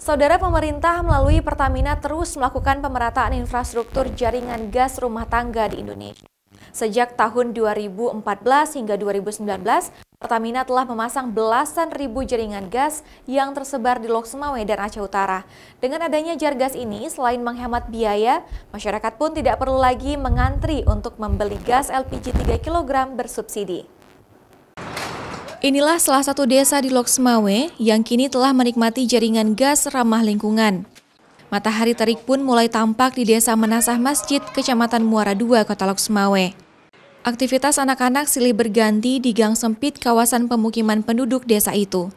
Saudara pemerintah melalui Pertamina terus melakukan pemerataan infrastruktur jaringan gas rumah tangga di Indonesia. Sejak tahun 2014 hingga 2019, Pertamina telah memasang belasan ribu jaringan gas yang tersebar di Lok Sumawe, dan Aceh Utara. Dengan adanya jargas ini, selain menghemat biaya, masyarakat pun tidak perlu lagi mengantri untuk membeli gas LPG 3 kg bersubsidi. Inilah salah satu desa di Loksmawe yang kini telah menikmati jaringan gas ramah lingkungan. Matahari terik pun mulai tampak di desa Menasah Masjid, Kecamatan Muara II, Kota Loksmawe. Aktivitas anak-anak silih berganti di gang sempit kawasan pemukiman penduduk desa itu.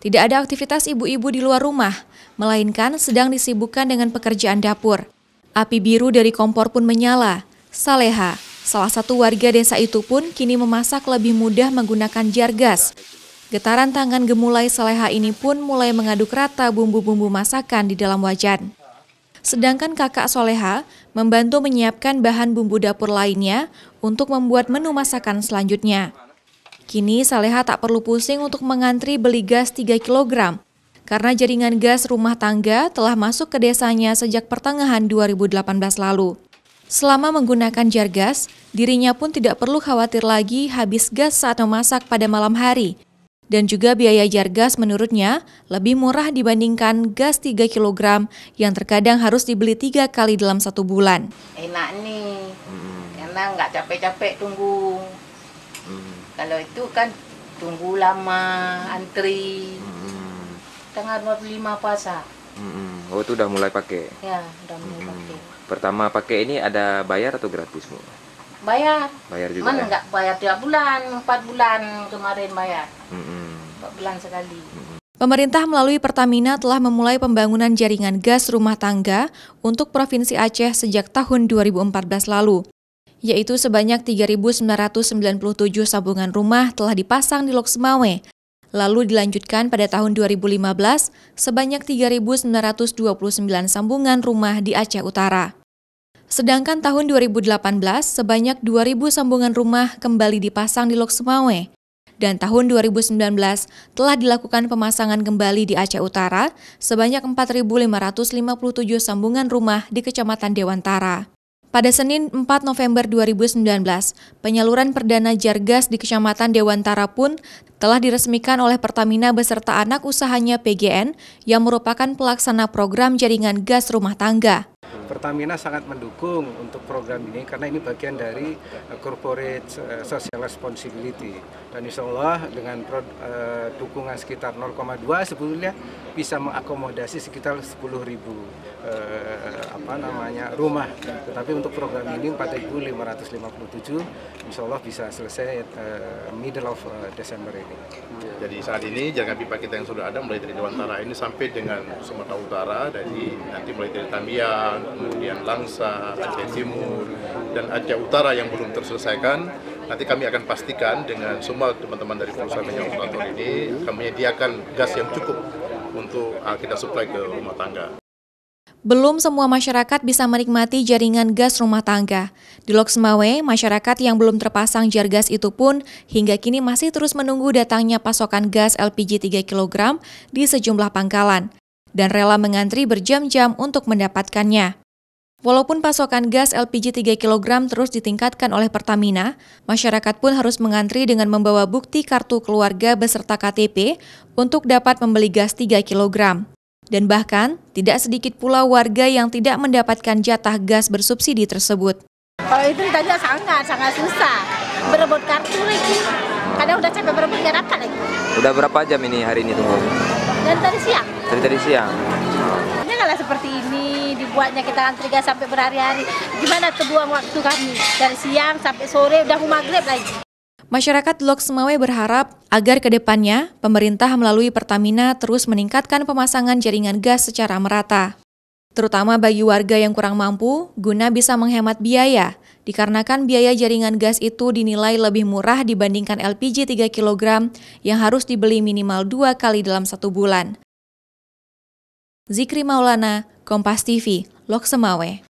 Tidak ada aktivitas ibu-ibu di luar rumah, melainkan sedang disibukkan dengan pekerjaan dapur. Api biru dari kompor pun menyala. Saleha, Salah satu warga desa itu pun kini memasak lebih mudah menggunakan jar gas. Getaran tangan gemulai seleha ini pun mulai mengaduk rata bumbu-bumbu masakan di dalam wajan. Sedangkan kakak Soleha membantu menyiapkan bahan bumbu dapur lainnya untuk membuat menu masakan selanjutnya. Kini Saleha tak perlu pusing untuk mengantri beli gas 3 kg karena jaringan gas rumah tangga telah masuk ke desanya sejak pertengahan 2018 lalu. Selama menggunakan jargas, dirinya pun tidak perlu khawatir lagi habis gas saat memasak pada malam hari. Dan juga biaya jargas menurutnya lebih murah dibandingkan gas 3 kg yang terkadang harus dibeli tiga kali dalam satu bulan. Enak nih, karena hmm. nggak capek-capek tunggu. Hmm. Kalau itu kan tunggu lama, antri. Hmm. Tengah 25 pasar hmm Oh itu udah mulai pakai? Ya udah mulai hmm pakai. Pertama pakai ini ada bayar atau gratis bu? Bayar. Bayar juga. Mana ya? nggak ya? bayar tiap bulan, empat bulan kemarin bayar. hmm Empat bulan sekali. hmm Pemerintah melalui Pertamina telah memulai pembangunan jaringan gas rumah tangga untuk Provinsi Aceh sejak tahun 2014 lalu yaitu sebanyak 3.997 sambungan rumah telah dipasang di Loksemawe. Lalu dilanjutkan pada tahun 2015 sebanyak 3.929 sambungan rumah di Aceh Utara. Sedangkan tahun 2018 sebanyak 2.000 sambungan rumah kembali dipasang di Lok Semawe. Dan tahun 2019 telah dilakukan pemasangan kembali di Aceh Utara sebanyak 4.557 sambungan rumah di Kecamatan Dewantara. Pada Senin 4 November 2019, penyaluran perdana Jargas di Kecamatan Dewantara pun telah diresmikan oleh Pertamina beserta anak usahanya PGN yang merupakan pelaksana program jaringan gas rumah tangga. Pertamina sangat mendukung untuk program ini karena ini bagian dari eh, corporate eh, social responsibility dan insya Allah dengan eh, dukungan sekitar 0,2 sebetulnya bisa mengakomodasi sekitar 10 ribu apa namanya rumah tetapi untuk program ini 4.557 insya Allah bisa selesai middle of Desember ini. Jadi saat ini jangan pipa kita yang sudah ada mulai dari Dewantara ini sampai dengan Sumatera Utara dari nanti mulai dari Tambian kemudian Langsa, Aceh Timur, dan Aceh Utara yang belum terselesaikan. Nanti kami akan pastikan dengan semua teman-teman dari perusahaan minyak operator ini kami menyediakan gas yang cukup untuk uh, kita supply ke rumah tangga. Belum semua masyarakat bisa menikmati jaringan gas rumah tangga. Di Lok Semawe, masyarakat yang belum terpasang gas itu pun hingga kini masih terus menunggu datangnya pasokan gas LPG 3 kg di sejumlah pangkalan dan rela mengantri berjam-jam untuk mendapatkannya. Walaupun pasokan gas LPG 3 kg terus ditingkatkan oleh Pertamina, masyarakat pun harus mengantri dengan membawa bukti kartu keluarga beserta KTP untuk dapat membeli gas 3 kg. Dan bahkan, tidak sedikit pula warga yang tidak mendapatkan jatah gas bersubsidi tersebut. Kalau itu ditanya sangat, sangat susah. Berebut kartu lagi. Kadang udah capek berebut, nggak dapat lagi. Udah berapa jam ini hari ini tunggu? Dari tadi siang. Dari tadi siang kalau seperti ini dibuatnya kita antri gas sampai berhari-hari. Gimana tuh waktu kami dari siang sampai sore udah mau maghrib lagi. Masyarakat Lok Semawe berharap agar ke depannya pemerintah melalui Pertamina terus meningkatkan pemasangan jaringan gas secara merata. Terutama bagi warga yang kurang mampu, guna bisa menghemat biaya, dikarenakan biaya jaringan gas itu dinilai lebih murah dibandingkan LPG 3 kg yang harus dibeli minimal dua kali dalam satu bulan. Zikri Maulana, Kompas TV, Loksemawe.